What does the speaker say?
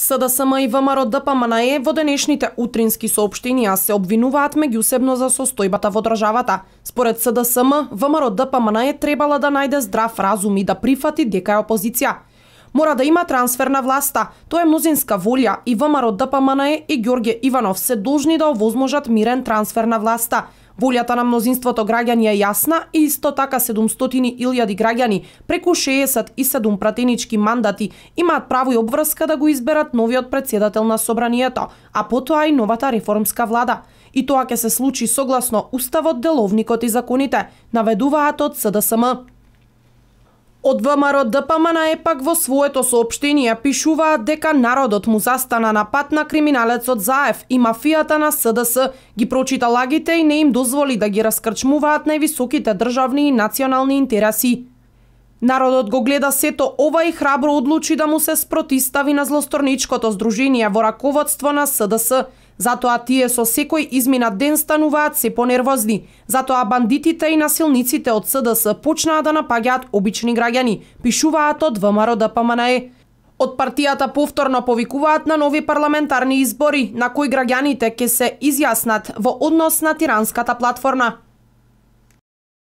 СДСМ и ВМРО е во денешните утрински соопштенија се обвинуваат меѓусебно за состојбата во државата. Според СДСМ, ВМРО е требала да најде здрав разум и да прифати дека е опозиција. Мора да има трансфер на власта. Тоа е мнозинска волја и ВМРО ДПМНЕ и Ѓорѓе Иванов се должни да овозможат мирен трансфер на власта. Волјата на мнозинството граѓани е јасна и исто така илјади граѓани, преку 67 пратенички мандати, имаат право и обврска да го изберат новиот председател на Собранието, а потоа и новата реформска влада. И тоа ќе се случи согласно Уставот, Деловникот и законите, наведуваат од СДСМ. Од ВМРО ДПМН е пак во своето соопштение пишуваат дека народот му застана на пат на криминалецот Заев и мафијата на СДС ги прочита лагите и не им дозволи да ги раскрчмуваат највисоките државни и национални интереси. Народот го гледа сето ова и храбро одлучи да му се спротистави на злосторничкото здружение во раководство на СДС. Затоа тие со секој изминат ден стануваат се понервозни. Затоа бандитите и насилниците од СДС почнаа да напаѓаат обични граѓани, пишуваат од ВМРО ДПМНЕ. Од партијата повторно повикуваат на нови парламентарни избори, на кои граѓаните ќе се изјаснат во однос на тиранската платформа.